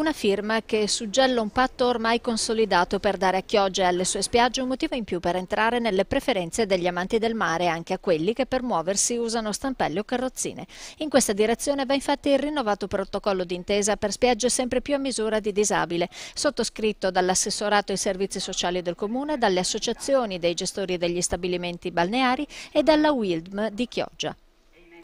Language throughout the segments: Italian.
Una firma che suggella un patto ormai consolidato per dare a Chioggia e alle sue spiagge un motivo in più per entrare nelle preferenze degli amanti del mare, anche a quelli che per muoversi usano stampelle o carrozzine. In questa direzione va infatti il rinnovato protocollo d'intesa per spiagge sempre più a misura di disabile, sottoscritto dall'assessorato ai servizi sociali del Comune, dalle associazioni dei gestori degli stabilimenti balneari e dalla WILDM di Chioggia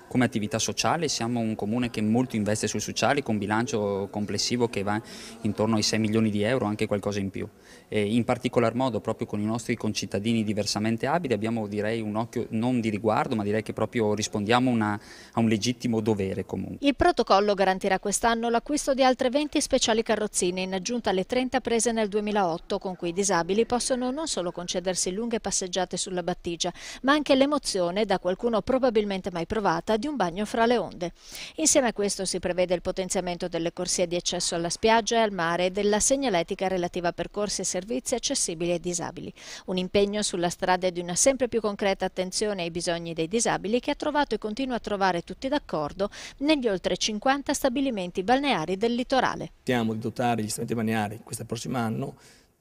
come attività sociale, siamo un comune che molto investe sul sociale con bilancio complessivo che va intorno ai 6 milioni di euro, anche qualcosa in più. E in particolar modo proprio con i nostri concittadini diversamente abili abbiamo direi un occhio non di riguardo ma direi che proprio rispondiamo una, a un legittimo dovere comunque. Il protocollo garantirà quest'anno l'acquisto di altre 20 speciali carrozzine in aggiunta alle 30 prese nel 2008 con cui i disabili possono non solo concedersi lunghe passeggiate sulla battigia ma anche l'emozione da qualcuno probabilmente mai provata di un bagno fra le onde. Insieme a questo si prevede il potenziamento delle corsie di accesso alla spiaggia e al mare e della segnaletica relativa a percorsi e servizi accessibili ai disabili. Un impegno sulla strada di una sempre più concreta attenzione ai bisogni dei disabili che ha trovato e continua a trovare tutti d'accordo negli oltre 50 stabilimenti balneari del litorale. Siamo di dotare gli strumenti balneari questo prossimo anno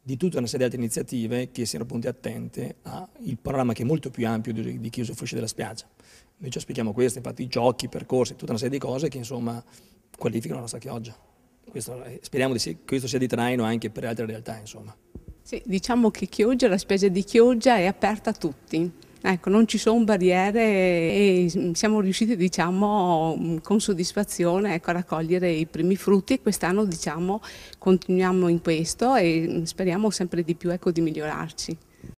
di tutta una serie di altre iniziative che siano appunto attente al panorama che è molto più ampio di, di chi usufruisce della spiaggia. Noi ci aspettiamo questo, infatti giochi, percorsi, tutta una serie di cose che insomma qualificano la nostra chioggia. Questo, eh, speriamo che questo sia di traino anche per altre realtà insomma. Sì, diciamo che Chioggia, la spiaggia di Chioggia è aperta a tutti, Ecco, non ci sono barriere e siamo riusciti diciamo, mm, con soddisfazione ecco, a raccogliere i primi frutti e quest'anno diciamo, continuiamo in questo e mm, speriamo sempre di più ecco, di migliorarci.